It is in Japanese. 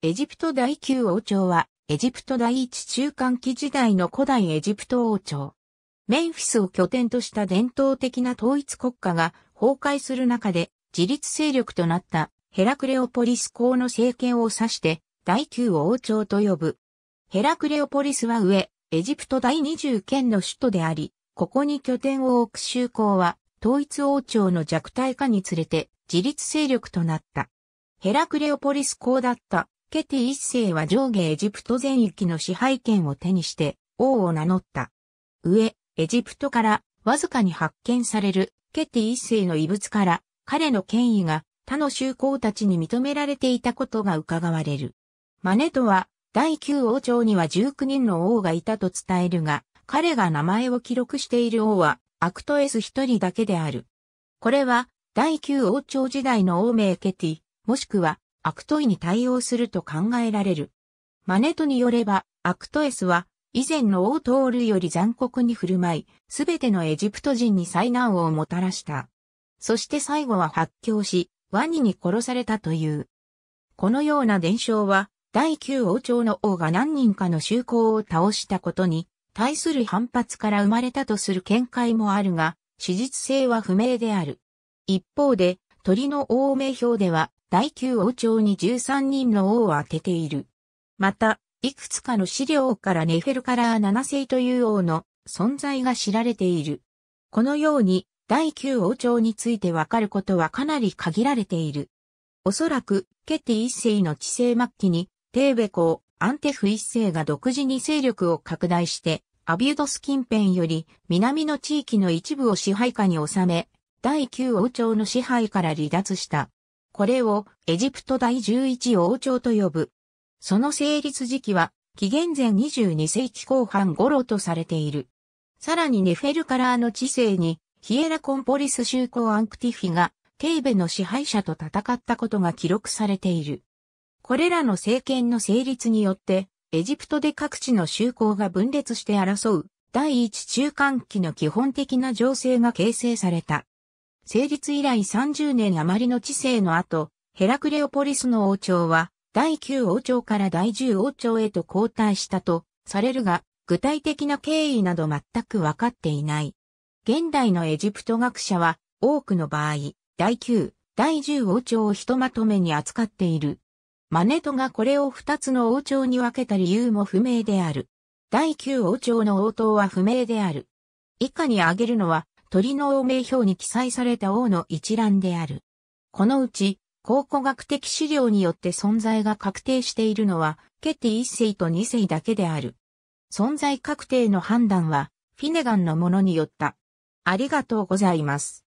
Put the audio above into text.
エジプト第9王朝は、エジプト第一中間期時代の古代エジプト王朝。メンフィスを拠点とした伝統的な統一国家が崩壊する中で自立勢力となったヘラクレオポリス公の政権を指して第9王朝と呼ぶ。ヘラクレオポリスは上、エジプト第20県の首都であり、ここに拠点を置く州公は統一王朝の弱体化につれて自立勢力となった。ヘラクレオポリス公だったケティ一世は上下エジプト全域の支配権を手にして王を名乗った。上、エジプトからわずかに発見されるケティ一世の遺物から彼の権威が他の宗公たちに認められていたことが伺われる。マネとは第9王朝には19人の王がいたと伝えるが、彼が名前を記録している王はアクトエス一人だけである。これは第9王朝時代の王名ケティ、もしくはアクトイに対応すると考えられる。マネトによれば、アクトエスは、以前の王トールより残酷に振る舞い、すべてのエジプト人に災難をもたらした。そして最後は発狂し、ワニに殺されたという。このような伝承は、第9王朝の王が何人かの修行を倒したことに、対する反発から生まれたとする見解もあるが、史実性は不明である。一方で、鳥の王名表では、第九王朝に13人の王を当てている。また、いくつかの資料からネフェルカラー7世という王の存在が知られている。このように、第九王朝についてわかることはかなり限られている。おそらく、ケティ一世の治世末期に、テーベ公、アンテフ一世が独自に勢力を拡大して、アビュドス近辺より南の地域の一部を支配下に収め、第9王朝の支配から離脱した。これをエジプト第11王朝と呼ぶ。その成立時期は紀元前22世紀後半頃とされている。さらにネフェルカラーの知性にヒエラコンポリス州公アンクティフィがテーベの支配者と戦ったことが記録されている。これらの政権の成立によって、エジプトで各地の州公が分裂して争う第一中間期の基本的な情勢が形成された。成立以来30年余りの治世の後、ヘラクレオポリスの王朝は、第9王朝から第10王朝へと交代したとされるが、具体的な経緯など全く分かっていない。現代のエジプト学者は、多くの場合、第9、第10王朝をひとまとめに扱っている。マネトがこれを2つの王朝に分けた理由も不明である。第9王朝の応答は不明である。以下に挙げるのは、鳥の王名表に記載された王の一覧である。このうち、考古学的資料によって存在が確定しているのは、ケティ一世と二世だけである。存在確定の判断は、フィネガンのものによった。ありがとうございます。